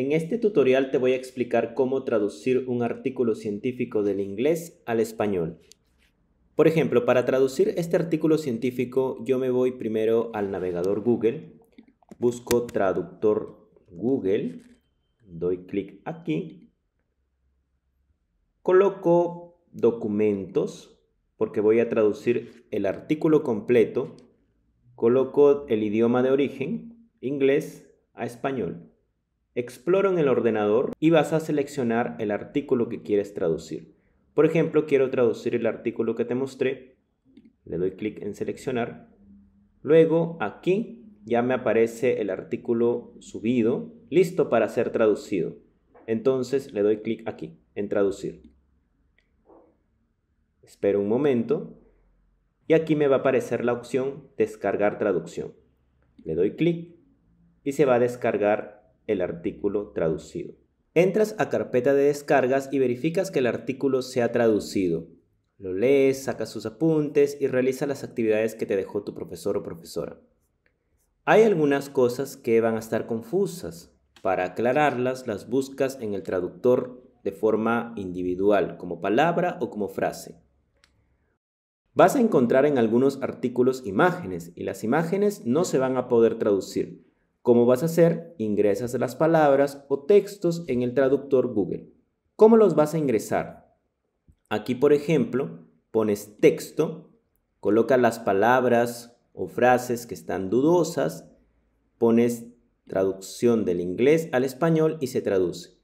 En este tutorial te voy a explicar cómo traducir un artículo científico del inglés al español. Por ejemplo, para traducir este artículo científico yo me voy primero al navegador Google, busco traductor Google, doy clic aquí, coloco documentos porque voy a traducir el artículo completo, coloco el idioma de origen, inglés a español Exploro en el ordenador y vas a seleccionar el artículo que quieres traducir. Por ejemplo, quiero traducir el artículo que te mostré. Le doy clic en seleccionar. Luego aquí ya me aparece el artículo subido, listo para ser traducido. Entonces le doy clic aquí, en traducir. Espero un momento y aquí me va a aparecer la opción descargar traducción. Le doy clic y se va a descargar el artículo traducido. Entras a carpeta de descargas y verificas que el artículo se ha traducido. Lo lees, sacas sus apuntes y realizas las actividades que te dejó tu profesor o profesora. Hay algunas cosas que van a estar confusas. Para aclararlas, las buscas en el traductor de forma individual, como palabra o como frase. Vas a encontrar en algunos artículos imágenes y las imágenes no se van a poder traducir. ¿Cómo vas a hacer? Ingresas las palabras o textos en el traductor Google. ¿Cómo los vas a ingresar? Aquí, por ejemplo, pones texto, colocas las palabras o frases que están dudosas, pones traducción del inglés al español y se traduce.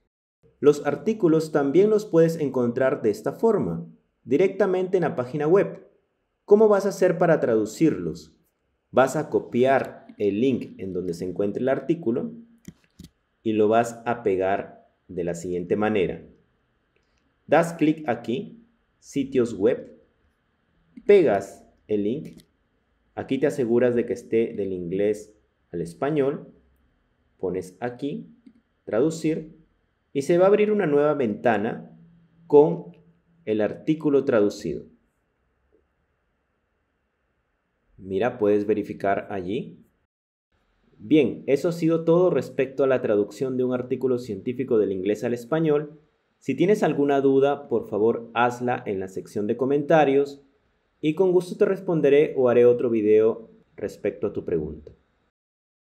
Los artículos también los puedes encontrar de esta forma, directamente en la página web. ¿Cómo vas a hacer para traducirlos? vas a copiar el link en donde se encuentra el artículo y lo vas a pegar de la siguiente manera. Das clic aquí, sitios web, pegas el link, aquí te aseguras de que esté del inglés al español, pones aquí, traducir, y se va a abrir una nueva ventana con el artículo traducido. Mira, puedes verificar allí. Bien, eso ha sido todo respecto a la traducción de un artículo científico del inglés al español. Si tienes alguna duda, por favor hazla en la sección de comentarios y con gusto te responderé o haré otro video respecto a tu pregunta.